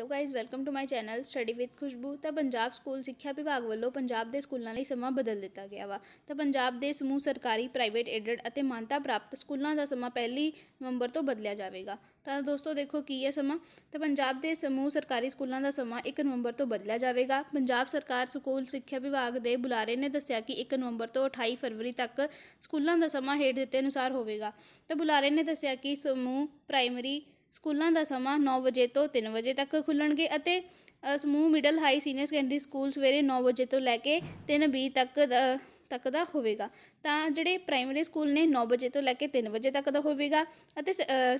hello guys welcome to my channel study with Khushboo ਤਾਂ Punjab school ਸਿੱਖਿਆ ਵਿਭਾਗ ਵੱਲੋਂ ਪੰਜਾਬ ਦੇ ਸਕੂਲਾਂ ਲਈ ਸਮਾਂ ਬਦਲ ਦਿੱਤਾ ਗਿਆ ਵਾ ਤਾਂ ਪੰਜਾਬ ਦੇ ਸਮੂਹ ਸਰਕਾਰੀ ਪ੍ਰਾਈਵੇਟ ਏਡਡ ਅਤੇ ਮਾਨਤਾ ਪ੍ਰਾਪਤ ਸਕੂਲਾਂ ਦਾ ਸਮਾਂ ਪਹਿਲੀ ਨਵੰਬਰ ਤੋਂ ਬਦਲਿਆ ਜਾਵੇਗਾ ਤਾਂ ਦੋਸਤੋ ਦੇਖੋ ਕੀ ਹੈ ਸਮਾਂ ਤਾਂ ਪੰਜਾਬ ਦੇ ਸਮੂਹ ਸਰਕਾਰੀ ਸਕੂਲਾਂ ਦਾ ਸਮਾਂ 1 ਨਵੰਬਰ ਤੋਂ ਬਦਲਿਆ ਜਾਵੇਗਾ ਪੰਜਾਬ ਸਰਕਾਰ ਸਕੂਲ ਸਿੱਖਿਆ ਵਿਭਾਗ ਦੇ ਬੁਲਾਰੇ ਨੇ ਦੱਸਿਆ ਕਿ 1 ਨਵੰਬਰ ਤੋਂ 28 ਫਰਵਰੀ ਤੱਕ ਸਕੂਲਾਂ ਦਾ ਸਮਾਂ ਹੇਠ ਦਿੱਤੇ ਅਨੁਸਾਰ ਹੋਵੇਗਾ ਤਾਂ ਬੁਲਾਰੇ ਨੇ ਦੱਸਿਆ ਕਿ ਸਮੂਹ ਪ੍ਰਾਇਮਰੀ ਸਕੂਲਾਂ ਦਾ ਸਮਾਂ 9 ਵਜੇ ਤੋਂ 3 ਵਜੇ ਤੱਕ ਖੁੱਲਣਗੇ ਅਤੇ ਸਮੂਹ middle high senior secondary school ਸਵੇਰੇ 9 ਵਜੇ ਤੋਂ ਲੈ ਕੇ 3:20 ਤੱਕ ਤੱਕ ਦਾ ਹੋਵੇਗਾ ਤਾਂ ਜਿਹੜੇ ਪ੍ਰਾਇਮਰੀ ਸਕੂਲ ਨੇ 9 ਵਜੇ ਤੋਂ ਲੈ ਕੇ 3 ਵਜੇ ਤੱਕ ਦਾ ਹੋਵੇਗਾ ਅਤੇ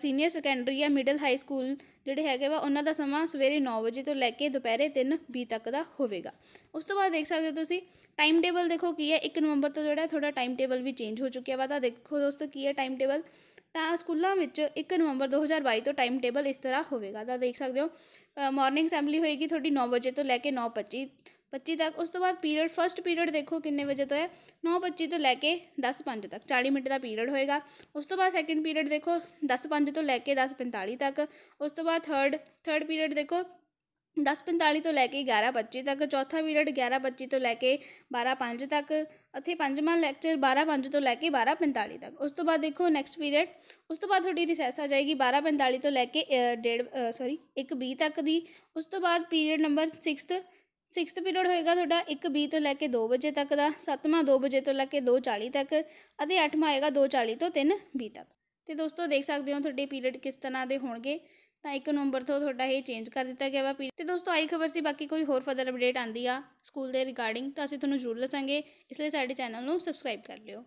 ਸੀਨੀਅਰ ਸੈਕੰਡਰੀ ਜਾਂ ਮਿਡਲ ਹਾਈ ਸਕੂਲ ਜਿਹੜੇ ਹੈਗੇ ਵਾ ਉਹਨਾਂ ਦਾ ਸਮਾਂ ਸਵੇਰੇ 9 ਵਜੇ ਤੋਂ ਲੈ ਕੇ ਦੁਪਹਿਰੇ 3:20 ਤੱਕ ਦਾ ਹੋਵੇਗਾ ਉਸ ਤੋਂ ਬਾਅਦ ਦੇਖ ਸਕਦੇ ਹੋ ਤੁਸੀਂ ਟਾਈਮ ਟੇਬਲ ਦੇਖੋ ਕੀ ਹੈ 1 ਨਵੰਬਰ ਤੋਂ ਜਿਹੜਾ ਥੋੜਾ ਟਾਈਮ ਟੇਬਲ ਵੀ ਚੇਂਜ ਹੋ ਚੁੱਕਿਆ ਵਾ ਤਾਂ ਦੇਖੋ ਦੋਸਤੋ ਕੀ ਹੈ ਟਾਈਮ ਟੇਬਲ ਤਾਂ ਸਕੂਲਾਂ ਵਿੱਚ 1 ਨਵੰਬਰ 2022 ਤੋਂ ਟਾਈਮ ਟੇਬਲ ਇਸ ਤਰ੍ਹਾਂ ਹੋਵੇਗਾ ਤਾਂ ਦੇਖ ਸਕਦੇ ਹੋ ਮਾਰਨਿੰਗ ਅਸੈਂਬਲੀ ਹੋਏਗੀ ਤੁਹਾਡੀ 9 ਵਜੇ ਤੋਂ ਲੈ ਕੇ 9:25 25 ਤੱਕ ਉਸ ਤੋਂ ਬਾਅਦ ਪੀਰੀਅਡ ਫਰਸਟ ਪੀਰੀਅਡ ਦੇਖੋ ਕਿੰਨੇ ਵਜੇ ਤੋਂ ਹੈ 9:25 ਤੋਂ ਲੈ ਕੇ 10:05 ਤੱਕ 40 ਮਿੰਟ ਦਾ ਪੀਰੀਅਡ ਹੋਏਗਾ ਉਸ ਤੋਂ ਬਾਅਦ ਸੈਕੰਡ ਪੀਰੀਅਡ ਦੇਖੋ 10:05 ਤੋਂ ਲੈ ਕੇ 10:45 ਤੱਕ ਉਸ ਤੋਂ ਬਾਅਦ ਥਰਡ ਥਰਡ ਪੀਰੀਅਡ ਦੇਖੋ 10:45 ਤੋਂ ਲੈ ਕੇ 11:25 ਤੱਕ ਚੌਥਾ ਪੀਰੀਅਡ 11:25 ਤੋਂ ਲੈ ਕੇ 12:05 ਤੱਕ ਅਥੇ ਪੰਜਵਾਂ ਲੈਕਚਰ 12:05 ਤੋਂ ਲੈ ਕੇ 12:45 ਤੱਕ ਉਸ ਤੋਂ ਬਾਅਦ ਦੇਖੋ ਨੈਕਸਟ ਪੀਰੀਅਡ ਉਸ ਤੋਂ ਬਾਅਦ ਤੁਹਾਡੀ ਰਿਸੈਸ ਆ ਜਾਏਗੀ 12:45 ਤੋਂ ਲੈ ਕੇ 1:30 ਸੌਰੀ 1:20 ਤੱਕ ਦੀ ਉਸ ਤੋਂ ਬਾਅਦ period number 6th 6th period ਹੋਏਗਾ ਤੁਹਾਡਾ 1:20 ਤੋਂ ਲੈ ਕੇ 2 ਵਜੇ ਤੱਕ ਦਾ 7ਵਾਂ 2 ਵਜੇ ਤੋਂ ਲੈ ਕੇ 2:40 ਤੱਕ ਅਤੇ 8ਵਾਂ ਆਏਗਾ 2:40 ਤੋਂ 3:20 ਤੱਕ ਤੇ ਦੋਸਤੋ ਦੇਖ ਸਕਦੇ ਹੋ ਤੁਹਾਡੇ ਪੀਰੀਅਡ ਕਿਸ ਤਰ੍ਹਾਂ ਦੇ ਹੋਣਗੇ ਤਾਂ ਇੱਕ ਨੰਬਰ ਤੋਂ ਤੁਹਾਡਾ ਇਹ ਚੇਂਜ ਕਰ ਦਿੱਤਾ ਗਿਆ ਵਾ ਤੇ ਦੋਸਤੋ ਆਈ ਖਬਰ ਸੀ ਬਾਕੀ ਕੋਈ ਹੋਰ ਫਰਦਰ ਅਪਡੇਟ ਆਂਦੀ ਆ ਸਕੂਲ ਦੇ ਰਿਗਾਰਡਿੰਗ ਤਾਂ ਅਸੀਂ ਤੁਹਾਨੂੰ ਜ਼ਰੂਰ ਦੱਸਾਂਗੇ ਇਸ ਲਈ ਸਾਡੇ ਚੈਨਲ ਨੂੰ ਸਬਸਕ੍ਰਾਈਬ ਕਰ ਲਿਓ